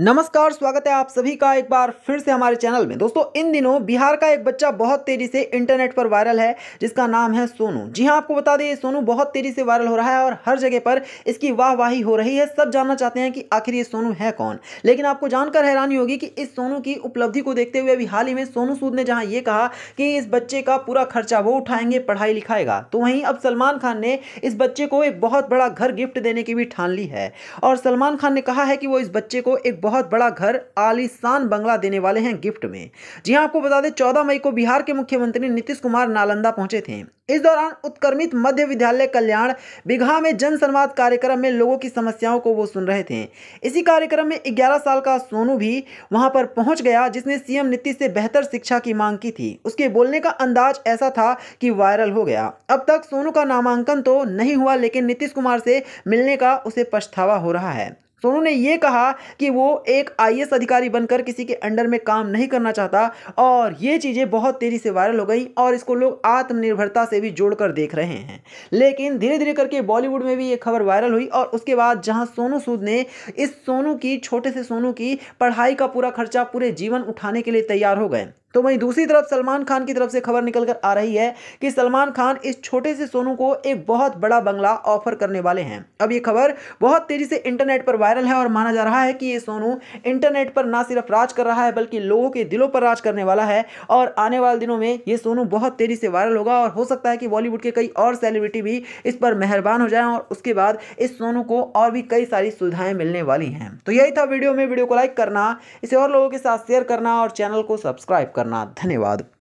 नमस्कार स्वागत है आप सभी का एक बार फिर से हमारे चैनल में दोस्तों इन दिनों बिहार का एक बच्चा बहुत तेजी से इंटरनेट पर वायरल है जिसका नाम है सोनू जी हां आपको बता दें ये सोनू बहुत तेजी से वायरल हो रहा है और हर जगह पर इसकी वाहवाही हो रही है सब जानना चाहते हैं कि आखिर ये सोनू है कौन लेकिन आपको जानकर हैरानी होगी कि इस सोनू की उपलब्धि को देखते हुए अभी हाल ही में सोनू सूद ने जहाँ ये कहा कि इस बच्चे का पूरा खर्चा वो उठाएंगे पढ़ाई लिखाएगा तो वहीं अब सलमान खान ने इस बच्चे को एक बहुत बड़ा घर गिफ्ट देने की भी ठान ली है और सलमान खान ने कहा है कि वो इस बच्चे को एक बहुत बड़ा घर आलिशान बंगला देने वाले हैं गिफ्ट में जी हाँ आपको बता दें चौदह मई को बिहार के मुख्यमंत्री नीतीश कुमार नालंदा पहुंचे थे इस दौरान उत्कर्मित मध्य विद्यालय कल्याण बिघा में जन संवाद कार्यक्रम में लोगों की समस्याओं को वो सुन रहे थे इसी कार्यक्रम में 11 साल का सोनू भी वहां पर पहुंच गया जिसने सीएम नीतीश से बेहतर शिक्षा की मांग की थी उसके बोलने का अंदाज ऐसा था कि वायरल हो गया अब तक सोनू का नामांकन तो नहीं हुआ लेकिन नीतीश कुमार से मिलने का उसे पछतावा हो रहा है तो ने यह कहा कि वो एक आई अधिकारी बनकर किसी के अंडर में काम नहीं करना चाहता और ये चीज़ें बहुत तेज़ी से वायरल हो गई और इसको लोग आत्मनिर्भरता से भी जोड़कर देख रहे हैं लेकिन धीरे धीरे करके बॉलीवुड में भी ये खबर वायरल हुई और उसके बाद जहाँ सोनू सूद ने इस सोनू की छोटे से सोनू की पढ़ाई का पूरा खर्चा पूरे जीवन उठाने के लिए तैयार हो गए तो वहीं दूसरी तरफ सलमान खान की तरफ से खबर निकल कर आ रही है कि सलमान खान इस छोटे से सोनू को एक बहुत बड़ा बंगला ऑफर करने वाले हैं अब ये खबर बहुत तेजी से इंटरनेट पर वायरल है और माना जा रहा है कि ये सोनू इंटरनेट पर ना सिर्फ राज कर रहा है बल्कि लोगों के दिलों पर राज करने वाला है और आने वाले दिनों में ये सोनू बहुत तेजी से वायरल होगा और हो सकता है कि बॉलीवुड के कई और सेलिब्रिटी भी इस पर मेहरबान हो जाए और उसके बाद इस सोनू को और भी कई सारी सुविधाएं मिलने वाली हैं तो यही था वीडियो में वीडियो को लाइक करना इसे और लोगों के साथ शेयर करना और चैनल को सब्सक्राइब करना धन्यवाद